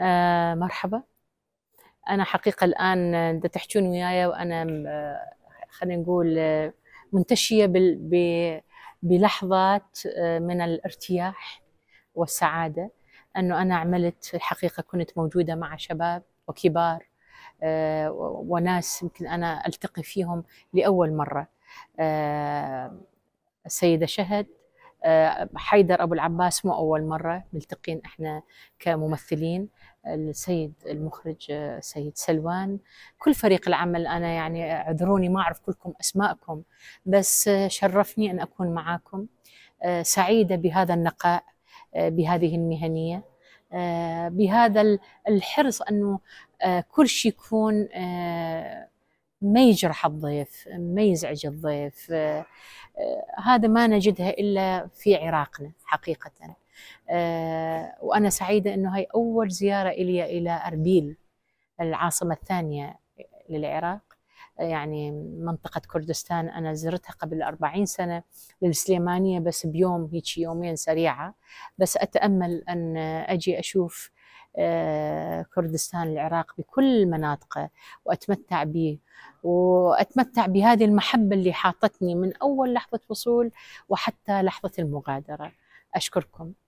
آه مرحبا أنا حقيقة الآن انت آه، تحكون وياي وأنا آه، خلينا نقول آه، منتشية بلحظات من الارتياح والسعادة أنه أنا عملت الحقيقة كنت موجودة مع شباب وكبار وناس يمكن أنا ألتقي فيهم لأول مرة السيدة شهد آه، حيدر ابو العباس مو اول مره ملتقين احنا كممثلين السيد المخرج آه، سيد سلوان كل فريق العمل انا يعني اعذروني ما اعرف كلكم اسماءكم بس آه، شرفني ان اكون معاكم سعيده بهذا النقاء بهذه المهنيه بهذا الحرص انه كل شيء يكون ما يجرح الضيف ما يزعج الضيف آه، آه، هذا ما نجدها إلا في عراقنا حقيقة آه، وأنا سعيدة أنه هي أول زيارة إلي إلى أربيل العاصمة الثانية للعراق يعني منطقة كردستان أنا زرتها قبل 40 سنة للسليمانية بس بيوم هيك يومين سريعة بس أتأمل أن أجي أشوف آه، كردستان العراق بكل مناطقه واتمتع به واتمتع بهذه المحبه اللي حاطتني من اول لحظه وصول وحتى لحظه المغادره اشكركم